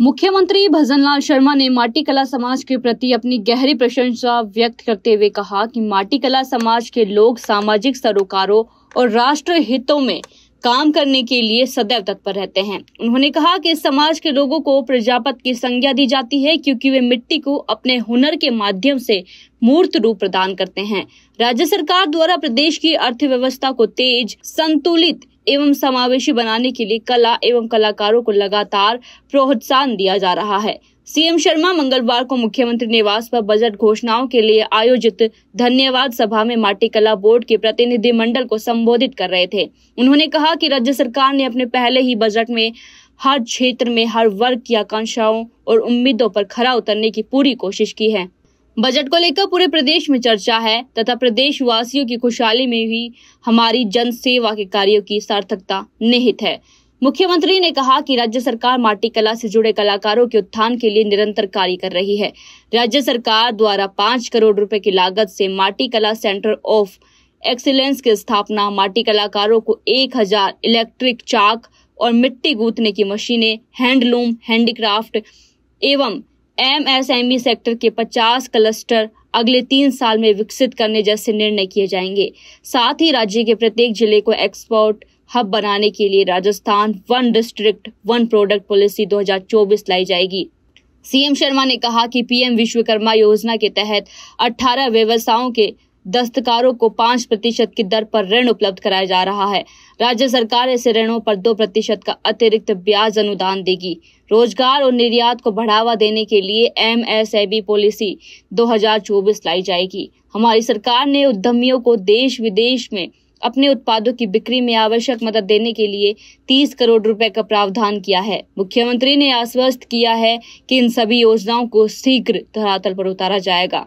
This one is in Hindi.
मुख्यमंत्री भजनलाल शर्मा ने माटी कला समाज के प्रति अपनी गहरी प्रशंसा व्यक्त करते हुए कहा कि माटी कला समाज के लोग सामाजिक सरोकारों और राष्ट्र हितों में काम करने के लिए सदैव तत्पर रहते हैं उन्होंने कहा कि समाज के लोगों को प्रजापत की संज्ञा दी जाती है क्योंकि वे मिट्टी को अपने हुनर के माध्यम से मूर्त रूप प्रदान करते हैं राज्य सरकार द्वारा प्रदेश की अर्थव्यवस्था को तेज संतुलित एवं समावेशी बनाने के लिए कला एवं कलाकारों को लगातार प्रोत्साहन दिया जा रहा है सीएम शर्मा मंगलवार को मुख्यमंत्री निवास पर बजट घोषणाओं के लिए आयोजित धन्यवाद सभा में माटी कला बोर्ड के प्रतिनिधि मंडल को संबोधित कर रहे थे उन्होंने कहा कि राज्य सरकार ने अपने पहले ही बजट में हर क्षेत्र में हर वर्ग की आकांक्षाओं और उम्मीदों पर खरा उतरने की पूरी कोशिश की है बजट को लेकर पूरे प्रदेश में चर्चा है तथा प्रदेश वासियों की खुशहाली में भी हमारी जन सेवा के कार्यो की सार्थकता निहित है मुख्यमंत्री ने कहा कि राज्य सरकार माटी कला से जुड़े कलाकारों के उत्थान के लिए निरंतर कार्य कर रही है राज्य सरकार द्वारा पांच करोड़ रुपए की लागत से माटी कला सेंटर ऑफ एक्सीलेंस की स्थापना माटी कलाकारों को एक हजार इलेक्ट्रिक चाक और मिट्टी गूंथने की मशीनें हैंडलूम हैंडीक्राफ्ट एवं एमएसएमई सेक्टर के 50 क्लस्टर अगले तीन साल में विकसित करने जैसे निर्णय किए जाएंगे साथ ही राज्य के प्रत्येक जिले को एक्सपोर्ट हब बनाने के लिए Rajasthan one district one product policy 2024 लाई जाएगी सीएम शर्मा ने कहा कि पीएम विश्वकर्मा योजना के तहत 18 व्यवसायों के दस्तकारों को पाँच प्रतिशत की दर पर ऋण उपलब्ध कराया जा रहा है राज्य सरकार ऐसे ऋणों पर दो प्रतिशत का अतिरिक्त ब्याज अनुदान देगी रोजगार और निर्यात को बढ़ावा देने के लिए M S A B policy चौबीस लाई जाएगी हमारी सरकार ने उद्यमियों को देश विदेश में अपने उत्पादों की बिक्री में आवश्यक मदद देने के लिए 30 करोड़ रुपए का प्रावधान किया है मुख्यमंत्री ने आश्वस्त किया है कि इन सभी योजनाओं को शीघ्र धरातल पर उतारा जाएगा